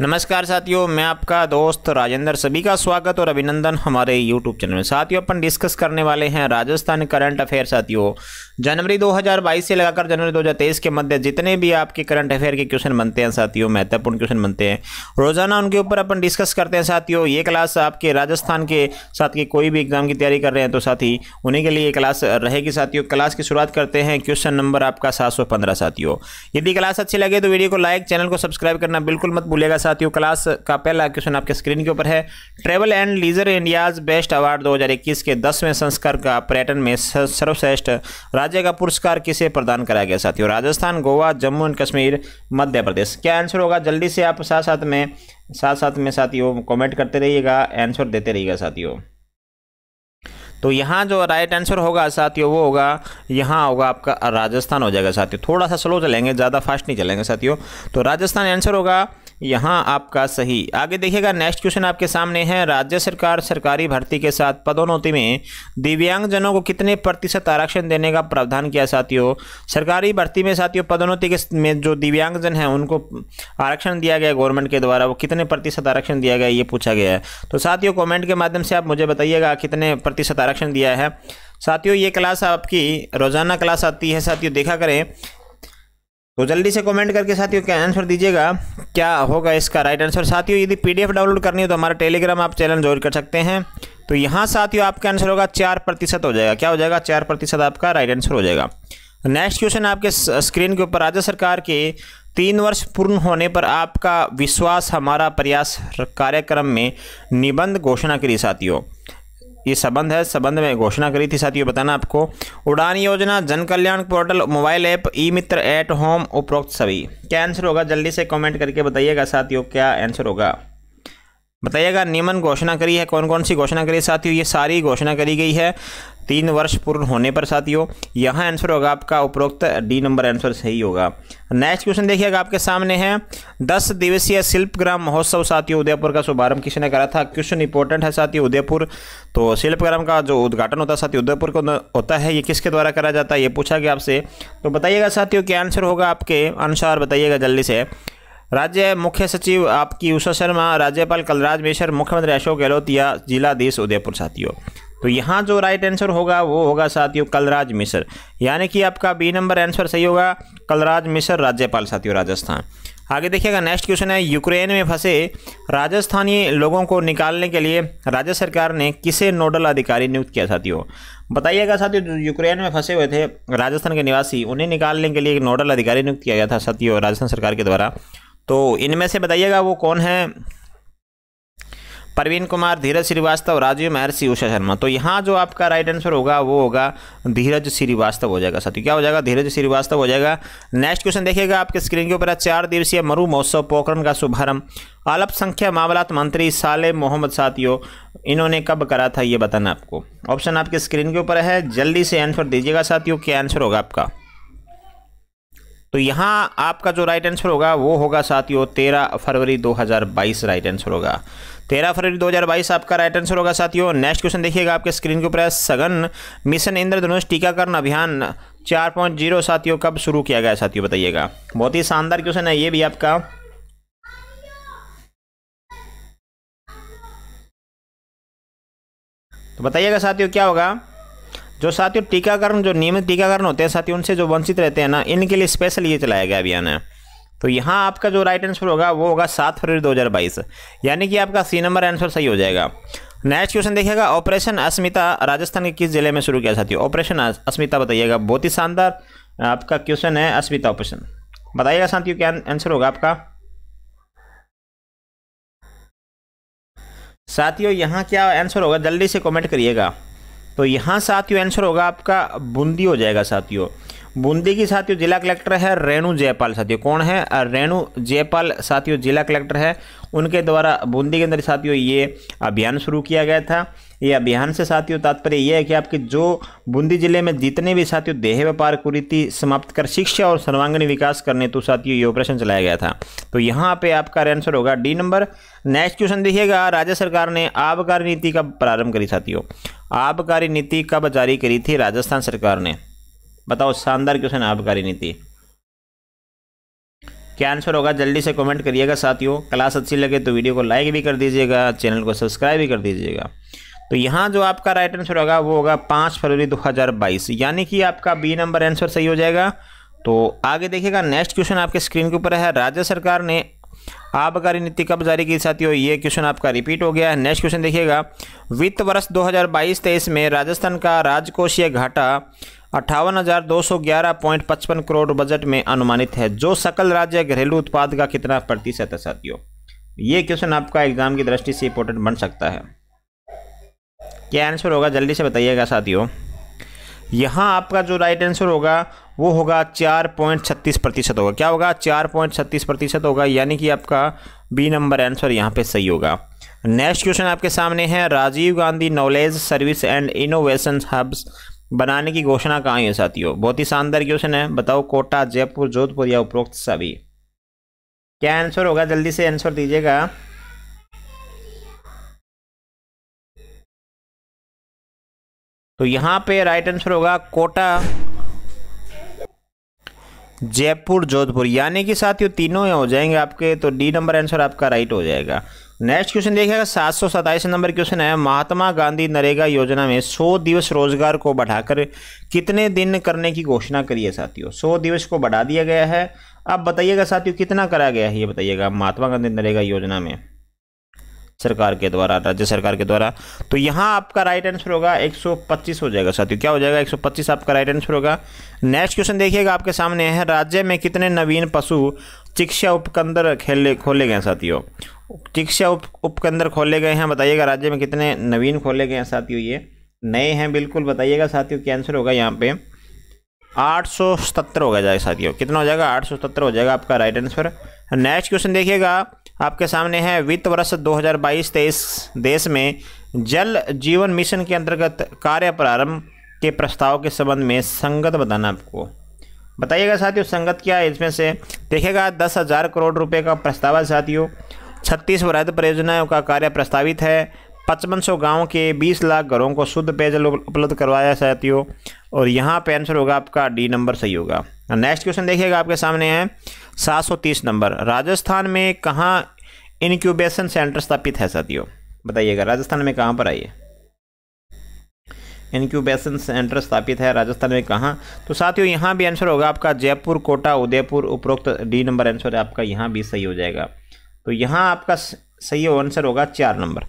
नमस्कार साथियों मैं आपका दोस्त राजेंद्र सभी का स्वागत और अभिनंदन हमारे यूट्यूब चैनल में साथियों अपन डिस्कस करने वाले हैं राजस्थान करंट अफेयर साथियों जनवरी 2022 से लगाकर जनवरी 2023 के मध्य जितने भी आपके करंट अफेयर के क्वेश्चन बनते हैं साथियों महत्वपूर्ण क्वेश्चन बनते हैं रोजाना उनके ऊपर अपन डिस्कस करते हैं साथियों ये क्लास आपके राजस्थान के साथ की कोई भी एग्जाम की तैयारी कर रहे हैं तो साथी उन्हीं के लिए ये क्लास रहेगी साथियों क्लास की शुरुआत करते हैं क्वेश्चन नंबर आपका सात साथियों यदि क्लास अच्छी लगे तो वीडियो को लाइक चैनल को सब्सक्राइब करना बिल्कुल मत भूलेगा साथियों क्लास का पहला क्वेश्चन आपके स्क्रीन के ऊपर है travel and leisure India's best award 2021 के दसवें संस्कार का पर्यटन में सर्वश्रेष्ठ राज्य का पुरस्कार किसे प्रदान कराया गया साथियों राजस्थान गोवा जम्मू एंड कश्मीर मध्य प्रदेश क्या आंसर होगा जल्दी से आप साथ साथ में साथ साथ में साथियों कॉमेंट करते रहिएगा आंसर देते रहिएगा साथियों तो यहाँ जो राइट आंसर होगा साथियों वो होगा यहाँ होगा आपका राजस्थान हो जाएगा साथियों थोड़ा सा स्लो चलेंगे ज़्यादा फास्ट नहीं चलेंगे साथियों तो राजस्थान आंसर होगा यहाँ आपका सही आगे देखिएगा नेक्स्ट क्वेश्चन आपके सामने है राज्य सरकार सरकारी भर्ती के साथ पदोन्नति में दिव्यांगजनों को कितने प्रतिशत आरक्षण देने का प्रावधान किया साथियों सरकारी भर्ती में साथियों पदोन्नति के में जो दिव्यांगजन हैं उनको आरक्षण दिया गया गवर्नमेंट के द्वारा वो कितने प्रतिशत आरक्षण दिया गया ये पूछा गया है तो साथियों कॉमेंट के माध्यम से आप मुझे बताइएगा कितने प्रतिशत आरक्षण दिया है साथियों ये क्लास आपकी रोज़ाना क्लास आती है साथियों देखा करें तो जल्दी से कमेंट करके साथियों क्या आंसर दीजिएगा क्या होगा इसका राइट आंसर साथियों यदि पीडीएफ डाउनलोड करनी हो तो हमारा टेलीग्राम आप चैनल ज्वाइन कर सकते हैं तो यहाँ साथियों आपका आंसर होगा चार प्रतिशत हो जाएगा क्या हो जाएगा चार प्रतिशत आपका राइट आंसर हो जाएगा नेक्स्ट क्वेश्चन आपके स्क्रीन के ऊपर राज्य सरकार के तीन वर्ष पूर्ण होने पर आपका विश्वास हमारा प्रयास कार्यक्रम में निबंध घोषणा के लिए साथियों ये संबंध है संबंध में घोषणा करी थी साथियों बताना आपको Udaan Yojana Jan Kalyan portal mobile app E Mitra at home उपरोक्त सभी क्या आंसर होगा जल्दी से कमेंट करके बताइएगा साथियों क्या आंसर होगा बताइएगा नियमन घोषणा करी है कौन कौन सी घोषणा करी है साथियों ये सारी घोषणा करी गई है तीन वर्ष पूर्ण होने पर साथियों यहाँ आंसर होगा आपका उपरोक्त डी नंबर आंसर सही होगा नेक्स्ट क्वेश्चन देखिएगा आपके सामने है दस दिवसीय शिल्पग्राम महोत्सव साथियों उदयपुर का शुभारंभ किसने करा था क्वेश्चन इंपॉर्टेंट है साथियों उदयपुर तो शिल्पग्राम का जो उद्घाटन होता है साथी उदयपुर को होता है ये किसके द्वारा करा जाता है ये पूछा गया आपसे तो बताइएगा साथियों क्या आंसर होगा आपके अनुसार बताइएगा जल्दी से राज्य मुख्य सचिव आपकी उषा शर्मा राज्यपाल कलराज मिश्र मुख्यमंत्री अशोक गहलोत या जिलाधीश उदयपुर साथियों तो यहाँ जो राइट आंसर होगा वो होगा साथियों कलराज मिश्र यानी कि आपका बी नंबर आंसर सही होगा कलराज मिश्र राज्यपाल साथियों राजस्थान आगे देखिएगा नेक्स्ट क्वेश्चन है यूक्रेन में फंसे राजस्थानी लोगों को निकालने के लिए राज्य सरकार ने किसे नोडल अधिकारी नियुक्त किया साथियों बताइएगा साथियों जो यूक्रेन में फंसे हुए थे राजस्थान के निवासी उन्हें निकालने के लिए एक नोडल अधिकारी नियुक्त किया गया था साथियों राजस्थान सरकार के द्वारा तो इनमें से बताइएगा वो कौन है परवीन कुमार धीरज श्रीवास्तव राजीव महर्षि उषा शर्मा तो यहाँ जो आपका राइट आंसर होगा वो होगा धीरज श्रीवास्तव हो जाएगा साथियों क्या हो जाएगा धीरज श्रीवास्तव हो जाएगा नेक्स्ट क्वेश्चन देखिएगा आपके स्क्रीन के ऊपर चार दिवसीय मरु महोत्सव पोखरण का शुभारंभ अल्पसंख्यक मामलात मंत्री साले मोहम्मद साथियों इन्होंने कब करा था ये बताना आपको ऑप्शन आपके स्क्रीन के ऊपर है जल्दी से आंसर दीजिएगा साथियों क्या आंसर होगा आपका तो यहाँ आपका जो राइट आंसर होगा वो होगा साथियों तेरह फरवरी बाईस राइट आंसर होगा तेरह फरवरी दो आपका राइट आंसर होगा साथियों नेक्स्ट क्वेश्चन देखिएगा आपके स्क्रीन के ऊपर है सघन मिशन इंद्रधनुष टीकाकरण अभियान चार पॉइंट जीरो साथियों कब शुरू किया गया साथियों बताइएगा बहुत ही शानदार क्वेश्चन है ये भी आपका तो बताइएगा साथियों क्या होगा जो साथियों टीकाकरण जो नियमित टीकाकरण होते हैं साथियों उनसे जो वंचित रहते हैं ना इनके लिए स्पेशल ये चलाया गया अभियान है तो यहाँ आपका जो राइट आंसर होगा वो होगा सात फरवरी बाईस यानी कि आपका सी नंबर आंसर सही हो जाएगा नेक्स्ट क्वेश्चन देखिएगा ऑपरेशन अस्मिता राजस्थान के किस जिले में शुरू किया साथियों ऑपरेशन अस्मिता बताइएगा बहुत ही शानदार आपका क्वेश्चन है अस्मिता ऑपरेशन बताइएगा साथियों क्या आंसर होगा आपका साथियों यहाँ क्या आंसर होगा जल्दी से कमेंट करिएगा तो यहाँ साथियों आंसर होगा आपका बूंदी हो जाएगा साथियों बूंदी की साथियों जिला कलेक्टर है रेणु जयपाल साथियों कौन है रेणु जयपाल साथियों जिला कलेक्टर है उनके द्वारा बूंदी के अंदर साथियों ये अभियान शुरू किया गया था ये अभियान से साथियों तात्पर्य यह है कि आपके जो बूंदी जिले में जितने भी साथियों देह व्यापार कुरीति समाप्त कर शिक्षा और सर्वांगीण विकास करने तो साथियों ये ऑपरेशन चलाया गया था तो यहाँ पे आपका आंसर होगा डी नंबर नेक्स्ट क्वेश्चन देखिएगा राज्य सरकार ने आबकारी नीति का प्रारंभ करी साथियों आबकारी नीति कब जारी करी थी राजस्थान सरकार ने बताओ शानदार क्वेश्चन है आबकारी नीति क्या आंसर होगा जल्दी से कमेंट करिएगा साथियों क्लास अच्छी लगे तो वीडियो को लाइक भी कर दीजिएगा चैनल को सब्सक्राइब भी कर दीजिएगा तो यहाँ जो आपका राइट आंसर होगा वो होगा पाँच फरवरी 2022 यानी कि आपका बी नंबर आंसर सही हो जाएगा तो आगे देखिएगा नेक्स्ट क्वेश्चन आपके स्क्रीन के ऊपर है राज्य सरकार ने आबकारी नीति कब जारी की साथियों ये क्वेश्चन आपका रिपीट हो गया है नेक्स्ट क्वेश्चन देखिएगा वित्त वर्ष बाईस तेईस में राजस्थान का राजकोषीय घाटा अट्ठावन करोड़ बजट में अनुमानित है जो सकल राज्य घरेलू उत्पाद का कितना प्रतिशत है साथियों ये क्वेश्चन आपका एग्जाम की दृष्टि से इंपोर्टेंट बन सकता है क्या आंसर होगा जल्दी से बताइएगा साथियों यहाँ आपका जो राइट आंसर होगा वो होगा चार पॉइंट छत्तीस प्रतिशत होगा क्या होगा चार पॉइंट छत्तीस प्रतिशत होगा यानी कि आपका बी नंबर आंसर यहाँ पे सही होगा नेक्स्ट क्वेश्चन आपके सामने है Rajiv Gandhi knowledge service and innovation hubs बनाने की घोषणा कहाँ है साथियों बहुत ही शानदार क्वेश्चन है बताओ कोटा जयपुर जोधपुर या उपरोक्त सभी क्या आंसर होगा जल्दी से आंसर दीजिएगा तो यहाँ पे राइट आंसर होगा कोटा जयपुर जोधपुर यानी कि साथियों तीनों हो जाएंगे आपके तो डी नंबर आंसर आपका राइट हो जाएगा नेक्स्ट क्वेश्चन देखिएगा सात सौ सताईस नंबर क्वेश्चन है महात्मा गांधी नरेगा योजना में सौ दिवस रोजगार को बढ़ाकर कितने दिन करने की घोषणा करी है साथियों सौ दिवस को बढ़ा दिया गया है अब बताइएगा साथियों कितना करा गया है ये बताइएगा महात्मा गांधी नरेगा योजना में सरकार के द्वारा राज्य सरकार के द्वारा तो यहाँ आपका राइट आंसर होगा 125 हो जाएगा साथियों क्या हो जाएगा 125 आपका राइट आंसर होगा नेक्स्ट क्वेश्चन देखिएगा आपके सामने है राज्य में कितने नवीन पशु चिक्षा उपकंदर खेले खोले गए साथियों चिक्षा उप उपकंदर खोले गए हैं बताइएगा राज्य में कितने नवीन खोले गए हैं साथियों ये नए हैं बिल्कुल बताइएगा साथियों क्या आंसर होगा यहाँ पे आठ सौ सतर जाएगा साथियों कितना हो जाएगा आठ सौ हो जाएगा आपका राइट आंसर नेक्स्ट क्वेश्चन देखिएगा आपके सामने है वित्त वर्ष 2022 हज़ार देश में जल जीवन मिशन के अंतर्गत कार्य प्रारंभ के प्रस्ताव के संबंध में संगत बताना आपको बताइएगा साथियों संगत क्या है इसमें से देखिएगा दस हज़ार करोड़ रुपए का प्रस्ताव है साथियों छत्तीस वृद्ध परियोजनाओं का कार्य प्रस्तावित है पचपन सौ गाँव के बीस लाख घरों को शुद्ध पेयजल उपलब्ध करवाया साथियों और यहाँ पे आंसर होगा आपका डी नंबर सही होगा नेक्स्ट क्वेश्चन देखिएगा आपके सामने है 730 नंबर राजस्थान में कहाँ इनक्यूबेशन सेंटर स्थापित है साथियों बताइएगा राजस्थान में कहाँ पर आइए इनक्यूबेशन सेंटर स्थापित है राजस्थान में कहाँ तो साथियों यहाँ भी आंसर होगा आपका जयपुर कोटा उदयपुर उपरोक्त डी नंबर आंसर आपका यहाँ भी सही हो जाएगा तो यहाँ आपका सही आंसर होगा चार नंबर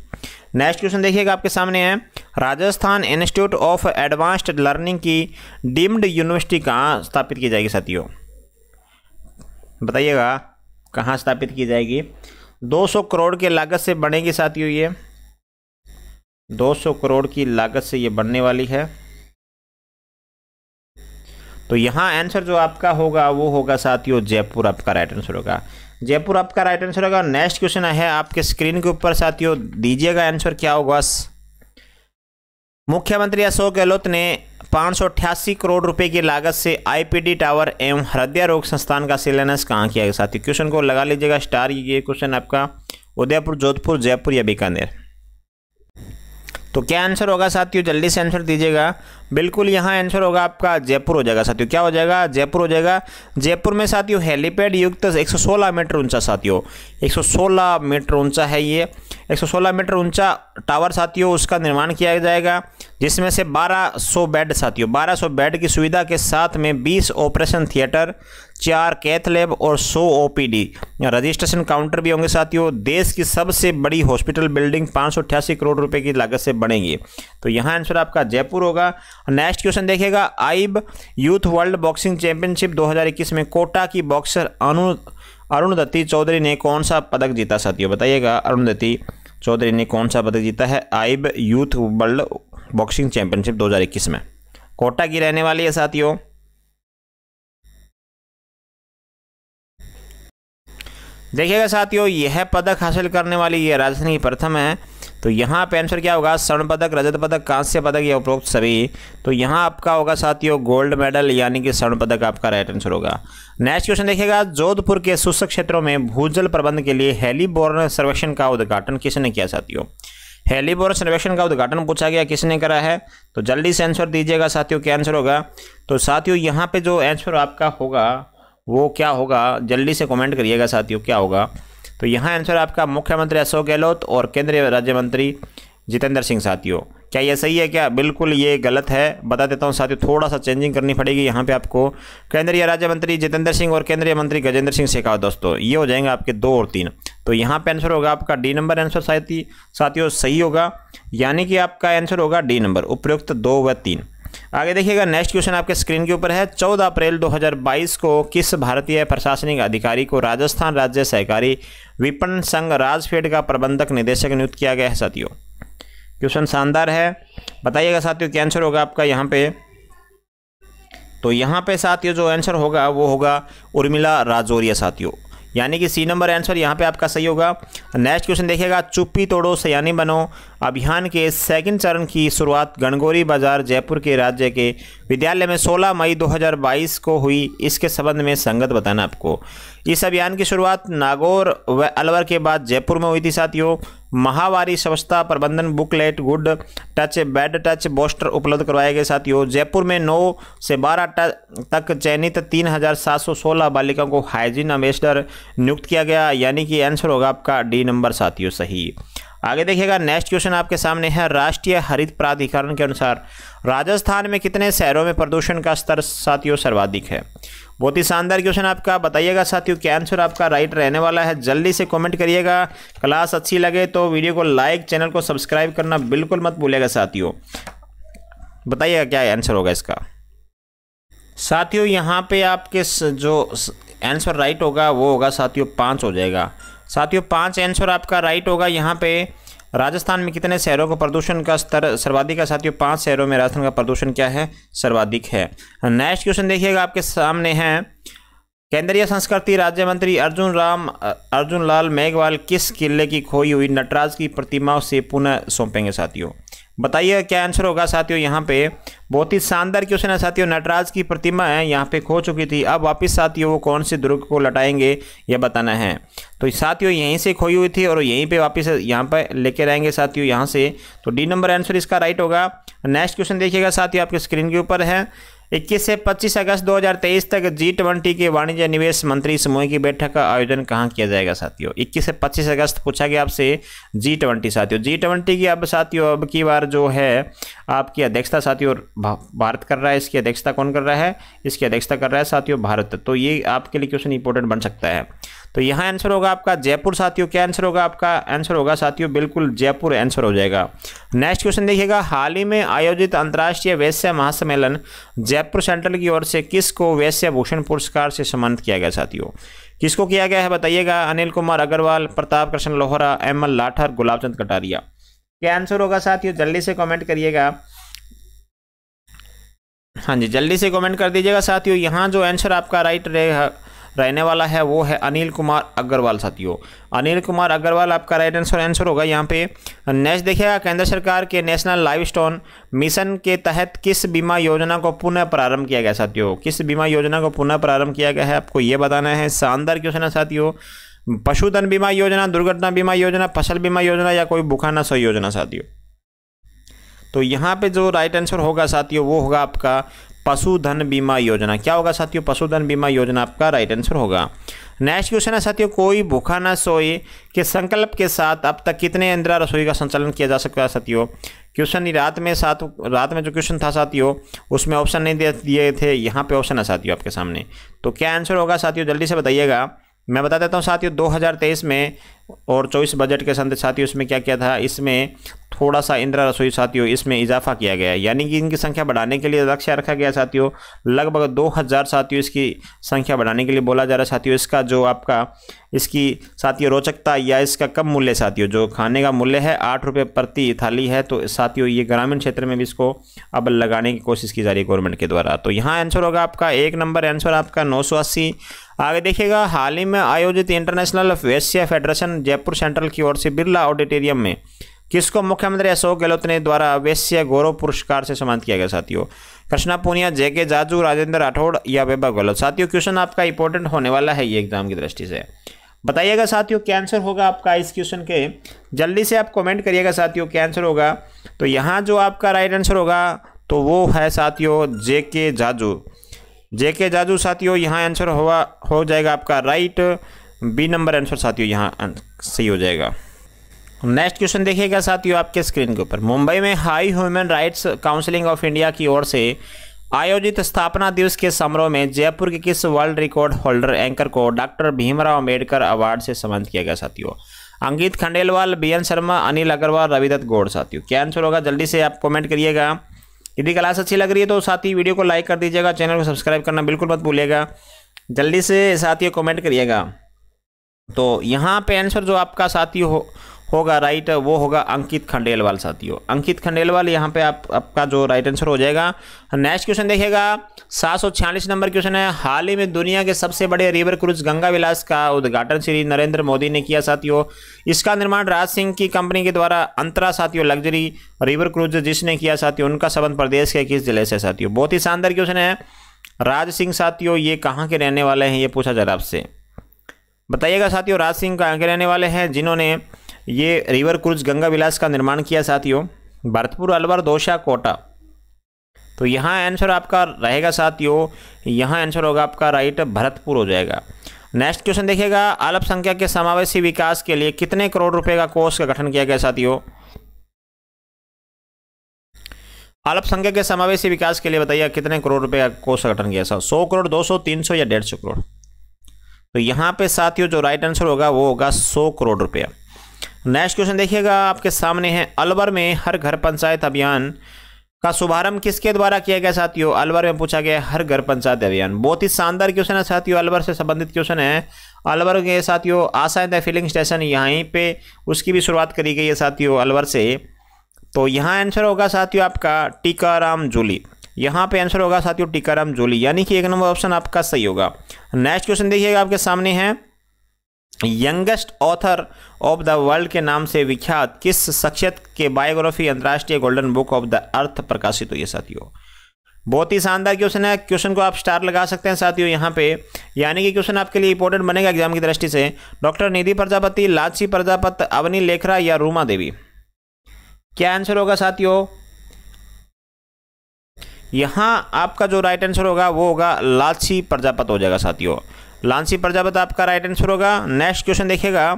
नेक्स्ट क्वेश्चन देखिएगा आपके सामने है Rajasthan institute of advanced learning की डीम्ड यूनिवर्सिटी कहाँ स्थापित की जाएगी साथियों बताइएगा कहाँ स्थापित की जाएगी 200 करोड़ के लागत से बनेगी साथियों ये 200 करोड़ की लागत से ये बनने वाली है तो यहाँ आंसर जो आपका होगा वो होगा साथियों जयपुर आपका राइट आंसर होगा जयपुर आपका राइट आंसर होगा नेक्स्ट क्वेश्चन है आपके स्क्रीन के ऊपर साथियों दीजिएगा आंसर क्या होगा मुख्यमंत्री अशोक गहलोत ने पाँच करोड़ रुपए की लागत से आईपीडी टावर एवं हृदय रोग संस्थान का शिलान्यास कहाँ किया गया साथियों क्वेश्चन को लगा लीजिएगा स्टार ये क्वेश्चन आपका उदयपुर जोधपुर जयपुर या बीकानेर तो क्या आंसर होगा साथियों जल्दी से आंसर दीजिएगा बिल्कुल यहाँ आंसर होगा आपका जयपुर हो जाएगा साथियों क्या हो जाएगा जयपुर हो जाएगा जयपुर में साथियों हेलीपैड युक्त 116 मीटर ऊंचा साथियों 116 मीटर ऊंचा है ये 116 मीटर ऊंचा टावर साथियों उसका निर्माण किया जाएगा जिसमें से 1200 बेड साथियों 1200 बेड की सुविधा के साथ में 20 ऑपरेशन थिएटर चार कैथ लैब और सौ ओ रजिस्ट्रेशन काउंटर भी होंगे साथियों देश की सबसे बड़ी हॉस्पिटल बिल्डिंग पाँच करोड़ रुपए की लागत से बनेगी तो यहाँ आंसर आपका जयपुर होगा नेक्स्ट क्वेश्चन देखिएगा आइब यूथ वर्ल्ड बॉक्सिंग चैंपियनशिप 2021 में कोटा की बॉक्सर अनु अरुणदत्ती चौधरी ने कौन सा पदक जीता साथियों बताइएगा अरुणदत्ती चौधरी ने कौन सा पदक जीता है आइब यूथ वर्ल्ड बॉक्सिंग चैंपियनशिप 2021 में कोटा की रहने वाली है साथियों देखिएगा साथियों यह पदक हासिल करने वाली यह राजधानी की प्रथम है तो यहाँ पे आंसर क्या होगा स्वर्ण पदक रजत पदक कांस्य पदक या उपरोक्त सभी तो यहाँ आपका होगा साथियों गोल्ड मेडल यानी कि स्वर्ण पदक आपका राइट आंसर होगा नेक्स्ट क्वेश्चन देखिएगा जोधपुर के शुष्क क्षेत्रों में भूजल प्रबंध के लिए हेलीबोर्न सर्वेक्षण का उद्घाटन किसने किया साथियों हेलीबोर सर्वेक्षण का उद्घाटन पूछा गया किसने करा है तो जल्दी से आंसर दीजिएगा साथियों क्या आंसर होगा तो साथियों यहाँ पे जो आंसर आपका होगा वो क्या होगा जल्दी से कमेंट करिएगा साथियों क्या होगा तो यहाँ आंसर आपका मुख्यमंत्री अशोक गहलोत और केंद्रीय राज्य मंत्री जितेंद्र सिंह साथियों क्या ये सही है क्या बिल्कुल ये गलत है बता देता हूँ साथियों थोड़ा सा चेंजिंग करनी पड़ेगी यहाँ पे आपको केंद्रीय राज्य मंत्री जितेंद्र सिंह और केंद्रीय मंत्री गजेंद्र सिंह शेखावत दोस्तों ये हो जाएंगे आपके दो और तीन तो यहाँ पे आंसर होगा आपका डी नंबर आंसर साथी साथियों सही होगा यानी कि आपका आंसर होगा डी नंबर उपयुक्त दो व तीन आगे देखिएगा नेक्स्ट क्वेश्चन आपके स्क्रीन के ऊपर है 14 अप्रैल 2022 को किस भारतीय प्रशासनिक अधिकारी को राजस्थान राज्य सहकारी विपणन संघ राजफेड का प्रबंधक निदेशक नियुक्त किया गया है साथियों क्वेश्चन शानदार है बताइएगा साथियों क्या आंसर होगा आपका यहाँ पे तो यहाँ पे साथियों जो आंसर होगा वो होगा उर्मिला राजौरिया साथियों यानी कि सी नंबर आंसर यहाँ पे आपका सही होगा नेक्स्ट क्वेश्चन देखिएगा चुप्पी तोड़ो सयानी बनो अभियान के सेकंड चरण की शुरुआत गणगौरी बाजार जयपुर के राज्य के विद्यालय में 16 मई 2022 को हुई इसके संबंध में संगत बताना आपको इस अभियान की शुरुआत नागौर व अलवर के बाद जयपुर में हुई थी साथियों महावारी स्वच्छता प्रबंधन booklet good touch bad touch poster उपलब्ध करवाए गए साथियों जयपुर में नौ से बारह तक चयनित सोलह बालिकाओं को हाइजीन एम्बेसडर नियुक्त किया गया यानी कि आंसर होगा आपका डी नंबर साथियों सही आगे देखिएगा नेक्स्ट क्वेश्चन आपके सामने है राष्ट्रीय हरित प्राधिकरण के अनुसार राजस्थान में कितने शहरों में प्रदूषण का स्तर साथियों सर्वाधिक है बहुत ही शानदार क्वेश्चन आपका बताइएगा साथियों क्या आंसर आपका राइट रहने वाला है जल्दी से कमेंट करिएगा क्लास अच्छी लगे तो वीडियो को लाइक चैनल को सब्सक्राइब करना बिल्कुल मत भूलेगा साथियों बताइएगा क्या आंसर होगा इसका साथियों यहाँ पे आपके जो आंसर राइट होगा वो होगा साथियों पाँच हो जाएगा साथियों पाँच आंसर आपका राइट होगा यहाँ पे राजस्थान में कितने शहरों को प्रदूषण का स्तर सर्वाधिक है साथियों पांच शहरों में राजस्थान का प्रदूषण क्या है सर्वाधिक है नेक्स्ट क्वेश्चन देखिएगा आपके सामने है केंद्रीय संस्कृति राज्य मंत्री अर्जुन राम अर्जुन लाल मेघवाल किस किले की खोई हुई नटराज की प्रतिमा से पुनः सौंपेंगे साथियों बताइए क्या आंसर होगा साथियों यहाँ पे बहुत ही शानदार क्वेश्चन है साथियों नटराज की प्रतिमा है यहाँ पे खो चुकी थी अब वापस साथियों वो कौन से दुर्ग को लटाएंगे यह बताना है तो साथियों यहीं से खोई हुई थी और यहीं पे वापस यहाँ पर लेके आएंगे साथियों यहाँ से तो डी नंबर आंसर इसका राइट होगा नेक्स्ट क्वेश्चन देखिएगा साथियों आपके स्क्रीन के ऊपर है इक्कीस से पच्चीस अगस्त 2023 तक जी ट्वेंटी के वाणिज्य निवेश मंत्री समूह की बैठक का आयोजन कहाँ किया जाएगा साथियों इक्कीस से पच्चीस अगस्त पूछा गया आपसे जी ट्वेंटी साथियों जी ट्वेंटी की अब साथियों अब की बार जो है आपकी अध्यक्षता साथियों भारत कर रहा है इसकी अध्यक्षता कौन कर रहा है इसकी अध्यक्षता कर रहा है साथियों भारत तो ये आपके लिए क्वेश्चन इंपॉर्टेंट बन सकता है तो यहाँ आंसर होगा आपका जयपुर साथियों क्या आंसर होगा आपका आंसर होगा साथियों बिल्कुल जयपुर आंसर हो जाएगा नेक्स्ट क्वेश्चन देखिएगा हाल ही में आयोजित अंतर्राष्ट्रीय वैश्य महासम्मेलन जयपुर सेंट्रल की ओर से किसको वैश्य भूषण पुरस्कार से सम्मानित किया गया साथियों किसको किया गया है बताइएगा अनिल कुमार अग्रवाल प्रताप कृष्ण लोहरा एम एल लाठर गुलाबचंद कटारिया क्या आंसर होगा साथियों जल्दी से कमेंट करिएगा हाँ जी जल्दी से कमेंट कर दीजिएगा साथियों यहाँ जो आंसर आपका राइट रहेगा रहने वाला है वो है अनिल कुमार अग्रवाल साथियों अनिल कुमार अग्रवाल आपका राइट आंसर आंसर होगा यहाँ पे नेक्स्ट देखिएगा केंद्र सरकार के नेशनल लाइफ स्टोन मिशन के तहत किस बीमा योजना को पुनः प्रारंभ किया गया साथियों किस बीमा योजना को पुनः प्रारंभ किया गया है आपको ये बताना है शानदार क्वेश्चन है साथियों पशुधन बीमा योजना दुर्घटना बीमा योजना फसल बीमा योजना या कोई बुखाना सही योजना साथियों तो यहाँ पे जो राइट आंसर होगा साथियों वो होगा आपका पशुधन बीमा योजना क्या होगा साथियों पशुधन बीमा योजना आपका राइट आंसर होगा नेक्स्ट क्वेश्चन है साथियों कोई भूखा न सोए के संकल्प के साथ अब तक कितने इंदिरा रसोई का संचालन किया जा सकता है साथियों क्वेश्चन रात में साथ रात में जो क्वेश्चन था साथियों उसमें ऑप्शन नहीं दे दिए थे यहाँ पे ऑप्शन है साथियों आपके सामने तो क्या आंसर होगा साथियों जल्दी से बताइएगा मैं बता देता हूँ साथियों दो में और चौबीस बजट के संदर्भ साथियों उसमें क्या क्या था इसमें थोड़ा सा इंदिरा रसोई साथियों इसमें इजाफा किया गया है यानी कि इनकी संख्या बढ़ाने के लिए लक्ष्य रखा गया साथियों लगभग दो हज़ार साथियों इसकी संख्या बढ़ाने के लिए बोला जा रहा है साथियों इसका जो आपका इसकी साथियों रोचकता या इसका कम मूल्य साथियों जो खाने का मूल्य है आठ रुपये प्रति थाली है तो साथियों ये ग्रामीण क्षेत्र में भी इसको अब लगाने की कोशिश की जा रही है गवर्नमेंट के द्वारा तो यहाँ आंसर होगा आपका एक नंबर आंसर आपका नौ सौ अस्सी आगे देखिएगा हाल ही में आयोजित इंटरनेशनल वेस्या फेडरेशन जयपुर सेंट्रल की ओर से बिरला ऑडिटोरियम में किसको मुख्यमंत्री अशोक गहलोत ने द्वारा वैश्य गौरव पुरस्कार से सम्मानित किया गया साथियों कृष्णा पुनिया जेके जाजू राजेंद्र राठौड़ या वैभव गहलोत साथियों क्वेश्चन आपका इंपॉर्टेंट होने वाला है ये एग्जाम की दृष्टि से बताइएगा साथियों क्या आंसर होगा आपका इस क्वेश्चन के जल्दी से आप कमेंट करिएगा साथियों क्या आंसर होगा तो यहाँ जो आपका राइट आंसर होगा तो वो है साथियों जे के जाजू जे के जाजू साथियों यहाँ आंसर हो जाएगा आपका राइट बी नंबर आंसर साथियों यहाँ सही हो जाएगा नेक्स्ट क्वेश्चन देखिएगा साथियों आपके स्क्रीन के ऊपर मुंबई में high human rights counselling of India की ओर से आयोजित स्थापना दिवस के समारोह में जयपुर के किस वर्ल्ड रिकॉर्ड होल्डर एंकर को डॉक्टर भीमराव अम्बेडकर अवार्ड से सम्मानित किया गया साथियों अंकित खंडेलवाल बी एन शर्मा अनिल अग्रवाल रविदत्त गौड़ साथियों क्या आंसर होगा जल्दी से आप कमेंट करिएगा यदि क्लास अच्छी लग रही है तो साथी वीडियो को लाइक कर दीजिएगा चैनल को सब्सक्राइब करना बिल्कुल मत भूलिएगा जल्दी से साथियों कमेंट करिएगा तो यहाँ पे आंसर जो आपका साथी हो होगा राइट वो होगा अंकित खंडेलवाल साथियों अंकित खंडेलवाल यहाँ पे आप आपका जो राइट आंसर हो जाएगा नेक्स्ट क्वेश्चन देखिएगा सात नंबर क्वेश्चन है हाल ही में दुनिया के सबसे बड़े रिवर क्रूज गंगा विलास का उद्घाटन श्री नरेंद्र मोदी ने किया साथियों इसका निर्माण राज सिंह की कंपनी के द्वारा अंतरा साथियों लग्जरी रिवर क्रूज जिसने किया साथियों उनका संबंध प्रदेश के किस जिले से साथियों बहुत ही शानदार क्वेश्चन है राज सिंह साथियों ये कहाँ के रहने वाले हैं ये पूछा जरा आपसे बताइएगा साथियों राज सिंह कहाँ के रहने वाले हैं जिन्होंने ये रिवर क्रूज गंगा विलास का निर्माण किया साथियों भरतपुर अलवर दोशा कोटा तो यहाँ आंसर आपका रहेगा साथियों यहाँ आंसर होगा आपका राइट भरतपुर हो जाएगा नेक्स्ट क्वेश्चन देखिएगा अल्पसंख्यक के समावेशी विकास के लिए कितने करोड़ रुपए का कोष का गठन किया गया साथियों अल्पसंख्यक के समावेशी विकास के लिए बताइए कितने करोड़ रुपए का कोष का गठन किया सौ करोड़ दो सौ तीन सौ या डेढ़ सौ करोड़ तो यहाँ पे साथियों जो राइट आंसर होगा वो होगा सौ करोड़ रुपया नेक्स्ट क्वेश्चन देखिएगा आपके सामने है अलवर में हर घर पंचायत अभियान का शुभारंभ किसके द्वारा किया गया साथियों अलवर में पूछा गया हर घर पंचायत अभियान बहुत ही शानदार क्वेश्चन है साथियों अलवर से संबंधित क्वेश्चन है अलवर के साथियों आशा एंड फिलिंग स्टेशन यहीं पे उसकी भी शुरुआत करी गई है साथियों अलवर से तो यहाँ आंसर होगा साथियों आपका टीकाराम जूली यहाँ पे आंसर होगा साथियों टीकाराम जूली यानी कि एक नंबर ऑप्शन आपका सही होगा नेक्स्ट क्वेश्चन देखिएगा आपके सामने है youngest author of the world के नाम से विख्यात किस शख्सियत के बायोग्राफी अंतर्राष्ट्रीय golden book of the earth प्रकाशित हुई है साथियों बहुत ही शानदार क्वेश्चन है क्वेश्चन को आप स्टार लगा सकते हैं साथियों यहाँ पे यानी कि क्वेश्चन आपके लिए इंपॉर्टेंट बनेगा एग्जाम की दृष्टि से डॉक्टर निधि प्रजापति लाची प्रजापत अवनी लेखरा या रूमा देवी क्या आंसर होगा साथियों यहाँ आपका जो राइट आंसर होगा वो होगा लाची प्रजापत हो जाएगा साथियों लांसी प्रजापत आपका राइट आंसर होगा नेक्स्ट क्वेश्चन देखिएगा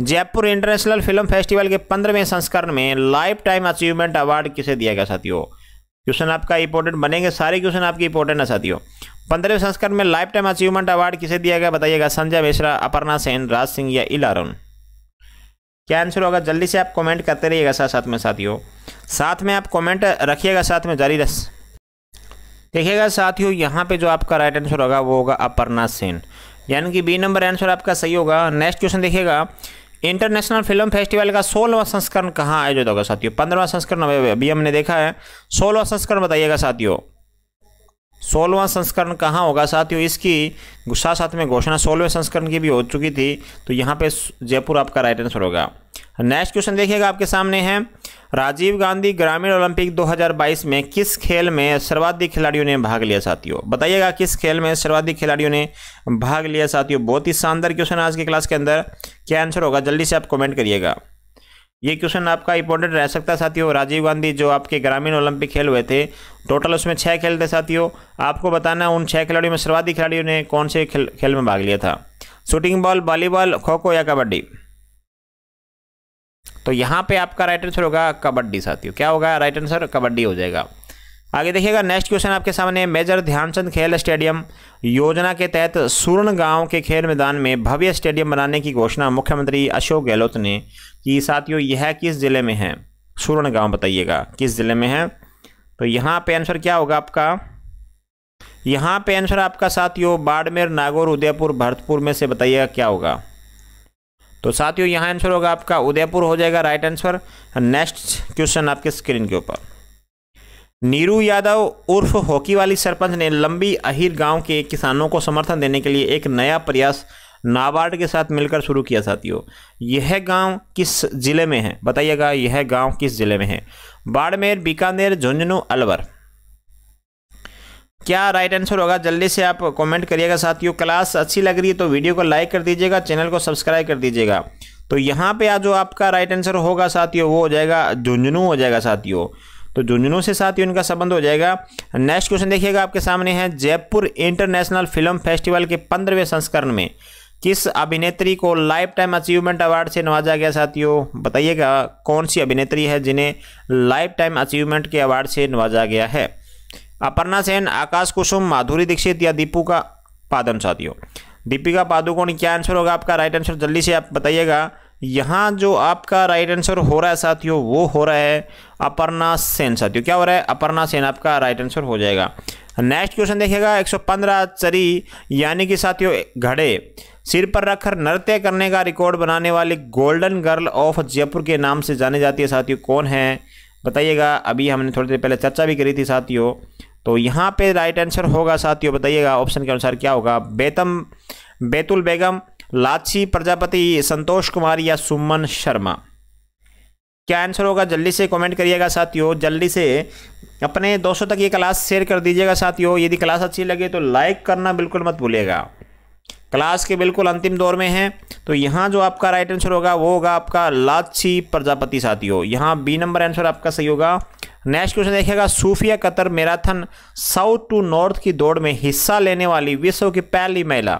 जयपुर इंटरनेशनल फिल्म फेस्टिवल के पंद्रहवें संस्करण में लाइफ टाइम अचीवमेंट अवार्ड किसे दिया गया साथियों क्वेश्चन आपका इंपॉर्टेंट बनेंगे सारे क्वेश्चन आपके इंपॉर्टेंट है साथियों पंद्रहवें संस्करण में लाइफ टाइम अचीवमेंट अवार्ड किसे दिया गया बताइएगा संजय मिश्रा अपर्णा सेन राज सिंह या इला अरुण क्या आंसर होगा जल्दी से आप कमेंट करते रहिएगा साथ साथ में साथियों साथ में आप कमेंट रखिएगा साथ में जारी रस देखिएगा साथियों यहाँ पे जो आपका राइट आंसर होगा वो होगा अपर्णा सेन यानी कि बी नंबर आंसर आपका सही होगा नेक्स्ट क्वेश्चन देखिएगा इंटरनेशनल फिल्म फेस्टिवल का सोलहवां संस्करण कहाँ आयोजित होगा साथियों पंद्रवा संस्करण अभी हमने देखा है सोलवा संस्करण बताइएगा साथियों सोलहवां संस्करण कहाँ होगा साथियों इसकी साथ साथ में घोषणा सोलहवें संस्करण की भी हो चुकी थी तो यहाँ पे जयपुर आपका राइट आंसर होगा नेक्स्ट क्वेश्चन देखिएगा आपके सामने है राजीव गांधी ग्रामीण ओलंपिक 2022 में किस खेल में सर्वाधिक खिलाड़ियों ने भाग लिया साथियों बताइएगा किस खेल में सर्वाधिक खिलाड़ियों ने भाग लिया साथियों बहुत ही शानदार क्वेश्चन आज की क्लास के अंदर क्या आंसर होगा जल्दी से आप कमेंट करिएगा ये क्वेश्चन आपका इंपॉर्टेंट रह सकता है साथियों राजीव गांधी जो आपके ग्रामीण ओलंपिक खेल हुए थे टोटल उसमें छः खेल थे साथियों आपको बताना उन छः खिलाड़ियों में सर्वाधिक खिलाड़ियों ने कौन से खेल खेल में भाग लिया था शूटिंग बॉल वॉलीबॉल खो खो या कबड्डी तो यहाँ पे आपका राइट आंसर होगा कबड्डी साथियों क्या होगा राइट आंसर कबड्डी हो जाएगा आगे देखिएगा नेक्स्ट क्वेश्चन आपके सामने मेजर ध्यानचंद खेल स्टेडियम योजना के तहत सूर्ण गांव के खेल मैदान में भव्य स्टेडियम बनाने की घोषणा मुख्यमंत्री अशोक गहलोत ने की साथियों यह किस ज़िले में है सूर्ण गांव बताइएगा किस ज़िले में है तो यहाँ पे आंसर क्या होगा आपका यहाँ पे आंसर आपका साथियों बाड़मेर नागौर उदयपुर भरतपुर में से बताइएगा क्या होगा तो साथियों यहाँ आंसर होगा आपका उदयपुर हो जाएगा राइट आंसर नेक्स्ट क्वेश्चन आपके स्क्रीन के ऊपर नीरू यादव उर्फ हॉकी वाली सरपंच ने लंबी अहिर गांव के किसानों को समर्थन देने के लिए एक नया प्रयास नाबार्ड के साथ मिलकर शुरू किया साथियों यह गांव किस ज़िले में है बताइएगा यह गांव किस ज़िले में है बाड़मेर बीकानेर झुंझुनू अलवर क्या राइट आंसर होगा जल्दी से आप कमेंट करिएगा साथियों क्लास अच्छी लग रही है तो वीडियो को लाइक कर दीजिएगा चैनल को सब्सक्राइब कर दीजिएगा तो यहाँ पे आज जो आपका राइट आंसर होगा साथियों वो हो जाएगा झुंझुनू हो जाएगा साथियों तो झुंझुनू से साथियों उनका संबंध हो जाएगा नेक्स्ट क्वेश्चन देखिएगा आपके सामने है जयपुर इंटरनेशनल फिल्म फेस्टिवल के पंद्रहवें संस्करण में किस अभिनेत्री को लाइफ टाइम अचीवमेंट अवार्ड से नवाजा गया साथियों बताइएगा कौन सी अभिनेत्री है जिन्हें लाइफ टाइम अचीवमेंट के अवार्ड से नवाजा गया है अपर्णा सेन आकाश कुसुम माधुरी दीक्षित या दीपू का पादन साथियों दीपिका पादुकोण क्या आंसर होगा आपका राइट आंसर जल्दी से आप बताइएगा यहाँ जो आपका राइट आंसर हो रहा है साथियों वो हो रहा है अपर्णा सेन साथियों क्या हो रहा है अपर्णा सेन आपका राइट आंसर हो जाएगा नेक्स्ट क्वेश्चन देखिएगा 115 चरी यानी कि साथियों घड़े सिर पर रखकर नृत्य करने का रिकॉर्ड बनाने वाली गोल्डन गर्ल ऑफ जयपुर के नाम से जाने जाती है साथियों कौन है बताइएगा अभी हमने थोड़ी देर पहले चर्चा भी करी थी साथियों तो यहाँ पे राइट आंसर होगा साथियों बताइएगा ऑप्शन के अनुसार क्या होगा बेतम बेतुल बेगम लाची प्रजापति संतोष कुमार या सुमन शर्मा क्या आंसर होगा जल्दी से कमेंट करिएगा साथियों जल्दी से अपने दोस्तों तक ये क्लास शेयर कर दीजिएगा साथियों यदि क्लास अच्छी लगे तो लाइक करना बिल्कुल मत भूलिएगा क्लास के बिल्कुल अंतिम दौर में है तो यहाँ जो आपका राइट आंसर होगा वो होगा आपका लाची प्रजापति साथियों यहाँ बी नंबर आंसर आपका सही होगा नेक्स्ट क्वेश्चन देखिएगा Sufiya Qatar marathon south to north की दौड़ में हिस्सा लेने वाली विश्व की पहली महिला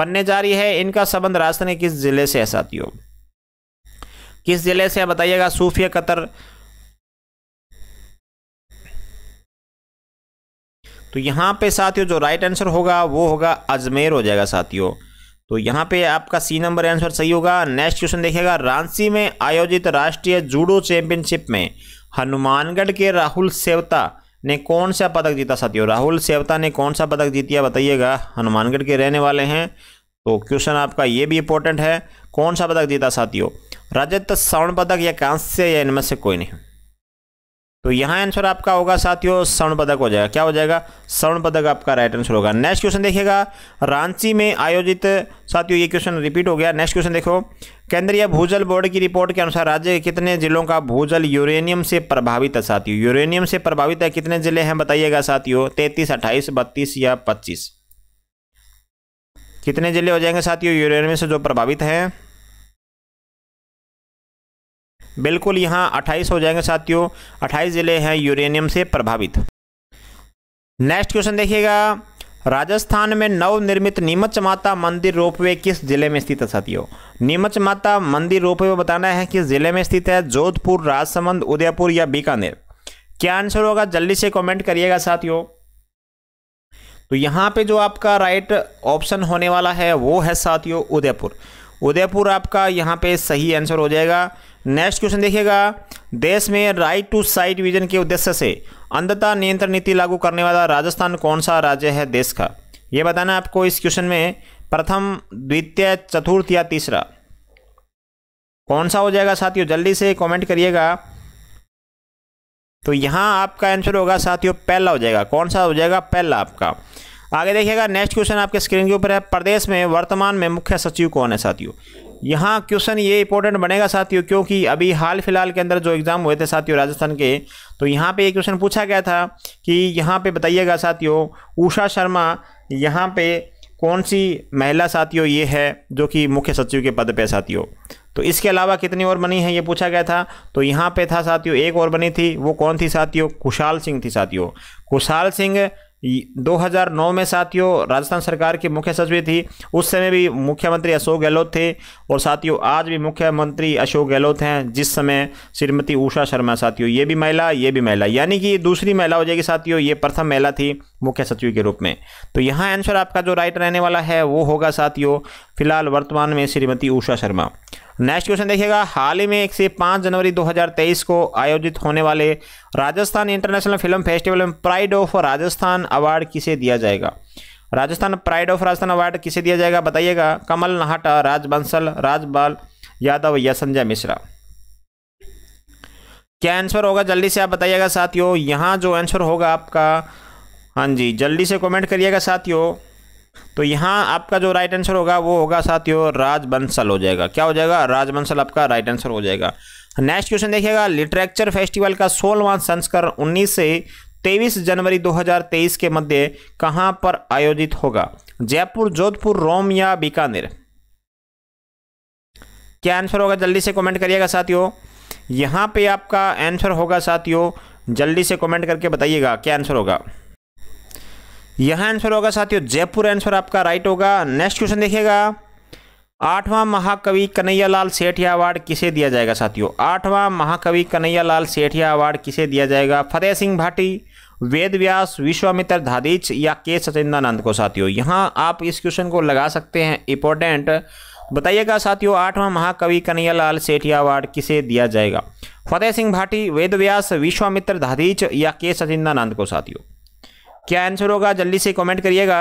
बनने जा रही है इनका संबंध राजस्थान किस जिले से है साथियों किस जिले से बताइएगा सूफिया कतर तो यहां पे साथियों जो राइट आंसर होगा वो होगा अजमेर हो जाएगा साथियों तो यहां पे आपका सी नंबर आंसर सही होगा नेक्स्ट क्वेश्चन देखिएगा रांची में आयोजित राष्ट्रीय जूडो चैंपियनशिप में हनुमानगढ़ के राहुल सेवता ने कौन सा पदक जीता साथियों राहुल सेवता ने कौन सा पदक जीतिया बताइएगा हनुमानगढ़ के रहने वाले हैं तो क्वेश्चन आपका ये भी इंपॉर्टेंट है कौन सा पदक जीता साथियों रजत स्वर्ण पदक या कांस्य या इनमें से कोई नहीं तो यहाँ आंसर आपका होगा साथियों स्वर्ण पदक हो जाएगा क्या हो जाएगा स्वर्ण पदक आपका राइट आंसर होगा नेक्स्ट क्वेश्चन देखिएगा रांची में आयोजित साथियों ये क्वेश्चन रिपीट हो गया नेक्स्ट क्वेश्चन देखो केंद्रीय भूजल बोर्ड की रिपोर्ट के अनुसार राज्य के कितने जिलों का भूजल यूरेनियम से प्रभावित है साथियों यूरेनियम से प्रभावित है कितने जिले हैं बताइएगा साथियों तैंतीस अट्ठाईस बत्तीस या पच्चीस कितने जिले हो जाएंगे साथियों यूरेनियम से जो प्रभावित हैं बिल्कुल यहाँ अट्ठाईस हो जाएंगे साथियों अट्ठाईस ज़िले हैं यूरेनियम से प्रभावित नेक्स्ट क्वेश्चन देखिएगा राजस्थान में नवनिर्मित नीमच माता मंदिर रोपवे किस जिले में स्थित है साथियों नीमच माता मंदिर रोपवे बताना है किस जिले में स्थित है जोधपुर राजसमंद उदयपुर या बीकानेर क्या आंसर होगा जल्दी से कमेंट करिएगा साथियों तो यहाँ पे जो आपका राइट ऑप्शन होने वाला है वो है साथियों उदयपुर उदयपुर आपका यहाँ पे सही आंसर हो जाएगा नेक्स्ट क्वेश्चन देखिएगा देश में राइट टू साइट विजन के उद्देश्य से अंधता नियंत्रण नीति लागू करने वाला राजस्थान कौन सा राज्य है देश का ये बताना आपको इस क्वेश्चन में प्रथम द्वितीय चतुर्थ या तीसरा कौन सा हो जाएगा साथियों जल्दी से कमेंट करिएगा तो यहाँ आपका आंसर होगा साथियों पहला हो जाएगा कौन सा हो जाएगा पहला आपका आगे देखिएगा नेक्स्ट क्वेश्चन आपके स्क्रीन के ऊपर है प्रदेश में वर्तमान में मुख्य सचिव कौन है साथियों यहाँ क्वेश्चन ये इंपॉर्टेंट बनेगा साथियों क्योंकि अभी हाल फिलहाल के अंदर जो एग्ज़ाम हुए थे साथियों राजस्थान के तो यहाँ पे ये क्वेश्चन पूछा गया था कि यहाँ पे बताइएगा साथियों उषा शर्मा यहाँ पे कौन सी महिला साथियों ये है जो कि मुख्य सचिव के पद पे साथियों तो इसके अलावा कितनी और बनी है ये पूछा गया था तो यहाँ पे था साथियों एक और बनी थी वो कौन थी साथियों कुशाल सिंह थी साथियों कुशाल सिंह 2009 में साथियों राजस्थान सरकार की मुख्य सचिव थी उस समय भी मुख्यमंत्री अशोक गहलोत थे और साथियों आज भी मुख्यमंत्री अशोक गहलोत हैं जिस समय श्रीमती उषा शर्मा साथियों ये भी महिला ये भी महिला यानी कि दूसरी महिला हो जाएगी साथियों ये प्रथम महिला थी मुख्य सचिव के रूप में तो यहाँ आंसर आपका जो राइट रहने वाला है वो होगा साथियों फिलहाल वर्तमान में श्रीमती उषा शर्मा नेक्स्ट क्वेश्चन देखिएगा हाल ही में एक से पाँच जनवरी 2023 को आयोजित होने वाले राजस्थान इंटरनेशनल फिल्म फेस्टिवल में प्राइड ऑफ राजस्थान अवार्ड किसे दिया जाएगा Rajasthan pride of Rajasthan award किसे दिया जाएगा बताइएगा कमल नाहटा राजबंसल राजबाल यादव या संजय मिश्रा क्या आंसर होगा जल्दी से आप बताइएगा साथियों यहाँ जो आंसर होगा आपका हाँ जी जल्दी से कमेंट करिएगा साथियों तो यहाँ आपका जो राइट आंसर होगा वो होगा साथियों राजबंसल हो जाएगा क्या हो जाएगा राजबंसल आपका राइट आंसर हो जाएगा नेक्स्ट क्वेश्चन देखिएगा लिटरेचर फेस्टिवल का सोलवा संस्करण उन्नीस से तेईस जनवरी 2023 के मध्य कहाँ पर आयोजित होगा जयपुर जोधपुर रोम या बीकानेर क्या आंसर होगा जल्दी से कमेंट करिएगा साथियों यहाँ पे आपका आंसर होगा साथियों जल्दी से कमेंट करके बताइएगा क्या आंसर होगा यहाँ आंसर होगा साथियों जयपुर आंसर आपका राइट होगा नेक्स्ट क्वेश्चन देखिएगा आठवां महाकवि कन्हैयालाल सेठिया अवार्ड किसे दिया जाएगा साथियों आठवां महाकवि कन्हैयालाल सेठिया अवार्ड किसे दिया जाएगा फतेह सिंह भाटी वेद व्यास विश्वामित्र धादीच या के सचिंदानंद को साथियों यहाँ आप इस क्वेश्चन को लगा सकते हैं इंपॉर्टेंट बताइएगा साथियों आठवां महाकवि कन्हैयालाल सेठिया अवार्ड किसे दिया जाएगा फतेह सिंह भाटी वेद व्यास विश्वामित्र धादीच या के सचिंदानंद को साथियों क्या आंसर होगा जल्दी से कमेंट करिएगा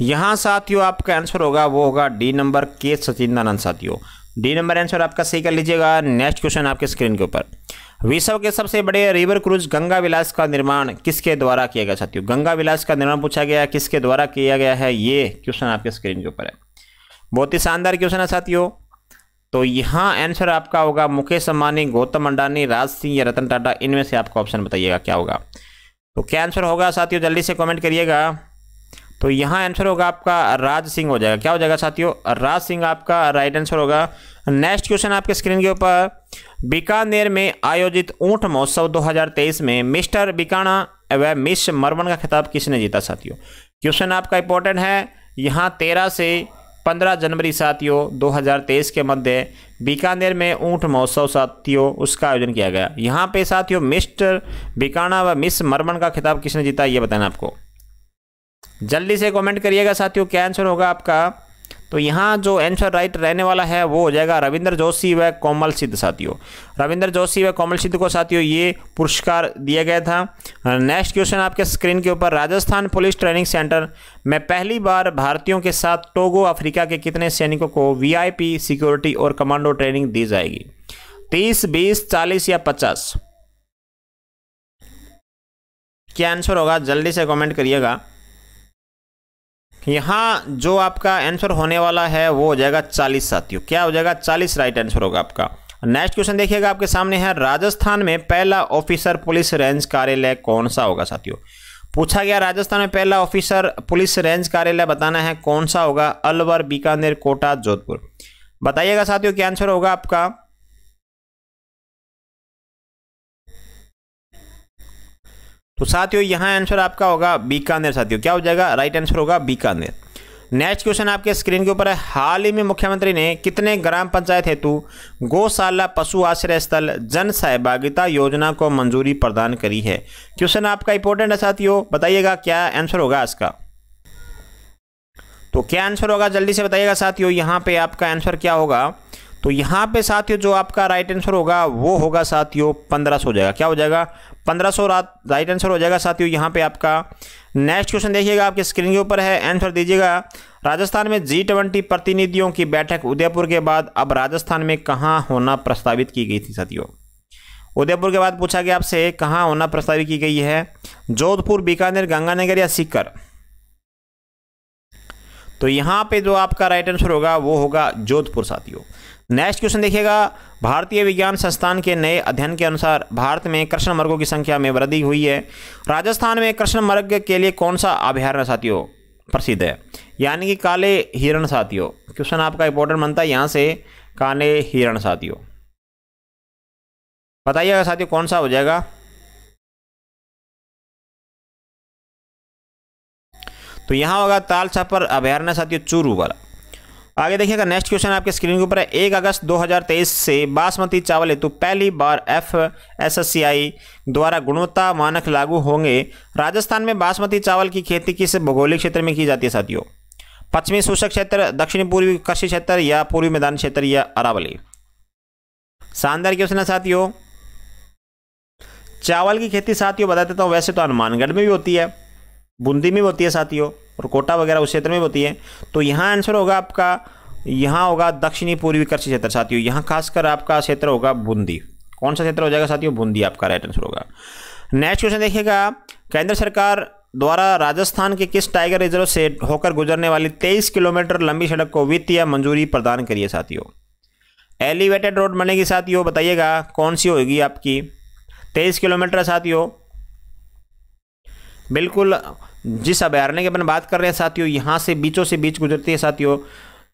यहां साथियों आपका आंसर होगा वो होगा डी नंबर के सचिंदानंद साथियों डी नंबर आंसर आपका सही कर लीजिएगा नेक्स्ट क्वेश्चन आपके स्क्रीन के ऊपर विश्व के सबसे बड़े रिवर क्रूज गंगा विलास का निर्माण किसके द्वारा किया गया साथियों गंगा विलास का निर्माण पूछा गया किसके द्वारा किया गया है ये क्वेश्चन आपके स्क्रीन के ऊपर है बहुत ही शानदार क्वेश्चन है साथियों तो यहाँ आंसर आपका होगा मुकेश अंबानी गौतम अंडानी राज सिंह या रतन टाटा इनमें से आपका ऑप्शन बताइएगा क्या होगा तो क्या आंसर होगा साथियों जल्दी से कमेंट करिएगा तो यहाँ आंसर होगा आपका राज सिंह हो जाएगा क्या हो जाएगा साथियों राज सिंह आपका राइट आंसर होगा नेक्स्ट क्वेश्चन आपके स्क्रीन के ऊपर बीकानेर में आयोजित ऊँट महोत्सव 2023 में मिस्टर बीकाना व मिस मरवन का खिताब किसने जीता साथियों क्वेश्चन आपका इंपॉर्टेंट है यहाँ तेरह से 15 जनवरी साथियों 2023 के मध्य बीकानेर में ऊँट महोत्सव साथियों उसका आयोजन किया गया यहाँ पे साथियों मिस्टर बीकाना व मिस मरमन का खिताब किसने जीता ये बताना आपको जल्दी से कमेंट करिएगा साथियों क्या आंसर होगा आपका तो यहाँ जो आंसर राइट रहने वाला है वो हो जाएगा रविंद्र जोशी व कोमल सिद्ध साथियों रविंद्र जोशी व कोमल सिद्ध को साथियों ये पुरस्कार दिया गया था नेक्स्ट क्वेश्चन आपके स्क्रीन के ऊपर राजस्थान पुलिस ट्रेनिंग सेंटर में पहली बार भारतीयों के साथ टोगो अफ्रीका के कितने सैनिकों को वी सिक्योरिटी और कमांडो ट्रेनिंग दी जाएगी तीस बीस चालीस या पचास क्या आंसर होगा जल्दी से कमेंट करिएगा यहाँ जो आपका आंसर होने वाला है वो हो जाएगा चालीस साथियों क्या हो जाएगा चालीस राइट आंसर होगा आपका नेक्स्ट क्वेश्चन देखिएगा आपके सामने है राजस्थान में पहला ऑफिसर पुलिस रेंज कार्यालय कौन सा होगा साथियों पूछा गया राजस्थान में पहला ऑफिसर पुलिस रेंज कार्यालय बताना है कौन सा होगा अलवर बीकानेर कोटा जोधपुर बताइएगा साथियों क्या आंसर होगा आपका तो साथियों यहाँ आंसर आपका होगा बीकानेर साथियों क्या हो जाएगा राइट आंसर होगा बीकानेर नेक्स्ट क्वेश्चन आपके स्क्रीन के ऊपर है हाल ही में मुख्यमंत्री ने कितने ग्राम पंचायत हेतु गौशाला पशु आश्रय स्थल जन सहभागिता योजना को मंजूरी प्रदान करी है क्वेश्चन आपका इंपॉर्टेंट है साथियों बताइएगा क्या आंसर होगा इसका तो क्या आंसर होगा जल्दी से बताइएगा साथियों यहाँ पे आपका आंसर क्या होगा तो यहाँ पे साथियों जो आपका राइट आंसर होगा वो होगा साथियों पंद्रह सौ हो जाएगा क्या हो जाएगा पंद्रह सौ राइट आंसर हो जाएगा साथियों यहाँ पे आपका नेक्स्ट क्वेश्चन देखिएगा आपके स्क्रीन के ऊपर है आंसर दीजिएगा राजस्थान में जी ट्वेंटी प्रतिनिधियों की बैठक उदयपुर के बाद अब राजस्थान में कहाँ होना प्रस्तावित की गई थी साथियों उदयपुर के बाद पूछा गया आपसे कहाँ होना प्रस्तावित की गई है जोधपुर बीकानेर गंगानगर या सीकर तो यहाँ पे जो आपका राइट आंसर होगा वो होगा जोधपुर साथियों नेक्स्ट क्वेश्चन देखिएगा भारतीय विज्ञान संस्थान के नए अध्ययन के अनुसार भारत में कृष्ण मर्गों की संख्या में वृद्धि हुई है राजस्थान में कृष्ण मर्ग के लिए कौन सा अभ्यारण्य साथियों प्रसिद्ध है यानी कि काले हिरण साथियों क्वेश्चन आपका इंपॉर्टेंट बनता है यहाँ से काले हिरण साथियों बताइएगा साथियों कौन सा हो जाएगा तो यहाँ होगा ताल छापर अभ्यारण्य साथियों चूरू वाला आगे देखिएगा नेक्स्ट क्वेश्चन आपके स्क्रीन के ऊपर है एक अगस्त 2023 से बासमती चावल हेतु पहली बार एफ आई द्वारा गुणवत्ता मानक लागू होंगे राजस्थान में बासमती चावल की खेती किस भौगोलिक क्षेत्र में की जाती है साथियों पश्चिमी सूचक क्षेत्र दक्षिण पूर्वी कृषि क्षेत्र या पूर्वी मैदान क्षेत्र या अरावली शानदार क्वेश्चन है साथियों चावल की खेती साथियों बता देता तो हूँ वैसे तो हनुमानगढ़ में भी होती है बूंदी में भी होती है साथियों और कोटा वगैरह उस क्षेत्र में होती है तो यहाँ आंसर होगा आपका यहाँ होगा दक्षिणी पूर्वी कृषि क्षेत्र साथियों यहाँ खासकर आपका क्षेत्र होगा बूंदी कौन सा क्षेत्र हो जाएगा साथियों बूंदी आपका राइट आंसर होगा नेक्स्ट क्वेश्चन देखिएगा केंद्र सरकार द्वारा राजस्थान के किस टाइगर रिजर्व से होकर गुजरने वाली 23 किलोमीटर लंबी सड़क को वित्तीय मंजूरी प्रदान करिए साथियों एलिवेटेड रोड बनेगी साथियों बताइएगा कौन सी होगी आपकी 23 किलोमीटर साथियों बिल्कुल जिस अभ्यारण्य की अपन बात कर रहे हैं साथियों यहाँ से बीचों से बीच गुजरती है साथियों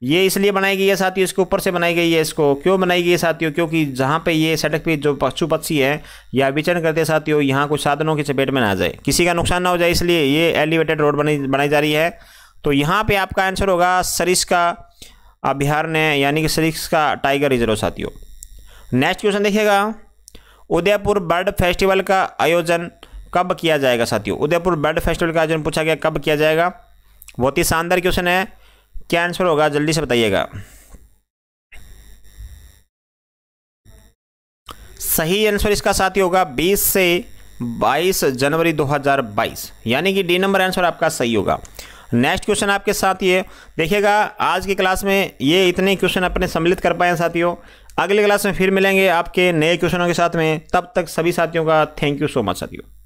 ये इसलिए बनाई गई है साथियों इसके ऊपर से बनाई गई है इसको क्यों बनाई गई है साथियों क्योंकि जहाँ पे ये सड़क पे जो पशु पक्षी हैं या विचरण करते हैं साथियों यहाँ कुछ साधनों की चपेट में ना जाए किसी का नुकसान ना हो जाए इसलिए ये एलिवेटेड रोड बनी बनाई जा रही है तो यहाँ पर आपका आंसर होगा सरिस का अभ्यारण्य यानी कि सरिस का टाइगर रिजर्व साथियों नेक्स्ट क्वेश्चन देखिएगा उदयपुर बर्ड फेस्टिवल का आयोजन कब किया जाएगा साथियों उदयपुर बर्ड फेस्टिवल का आयोजन पूछा गया कब किया जाएगा बहुत ही शानदार क्वेश्चन है क्या आंसर होगा जल्दी से बताइएगा सही आंसर इसका साथ ही होगा 20 से 22 जनवरी 2022 यानी कि डी नंबर आंसर आपका सही होगा नेक्स्ट क्वेश्चन आपके साथ ये देखिएगा आज की क्लास में ये इतने क्वेश्चन अपने सम्मिलित कर पाए हैं साथियों अगले क्लास में फिर मिलेंगे आपके नए क्वेश्चनों के साथ में तब तक सभी साथियों का थैंक यू सो मच साथियों